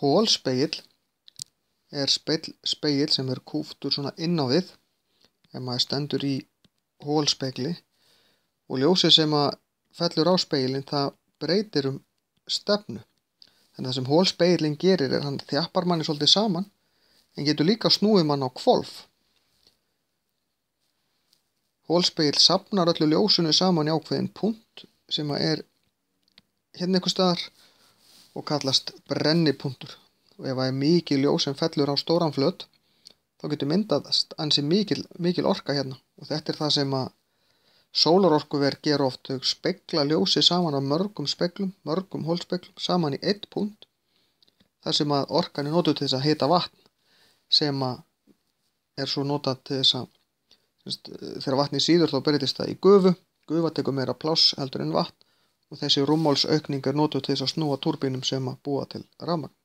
Hólspeill er speill sem er kúftur svona inn á við ef maður stendur í hólspeigli og ljósið sem að fellur á speilin það breytir um stefnu. Þannig að það sem hólspeilin gerir er hann þjappar manni svolítið saman en getur líka snúið mann á kvolf. Hólspeill sapnar öllu ljósunu saman í ákveðin punkt sem að er hérna einhver staðar og kallast brennipunktur og ef það er mikið ljó sem fellur á stóran flöt þá getur myndaðast ansi mikil, mikil orka hérna og þetta er það sem að sólarorkuverð ger oft þau spekla ljósi saman á mörgum speklum, mörgum hólspeklum saman í eitt punkt þar sem að orkan er notið til þess að heita vatn sem að er svo notað til þess að þegar vatni síður þá breytist það í gufu gufa tekur meira pláss heldur en vatn og þessi rúmmálsaukning er notuð til þess að snúa turbínum sem að búa til rafmagn.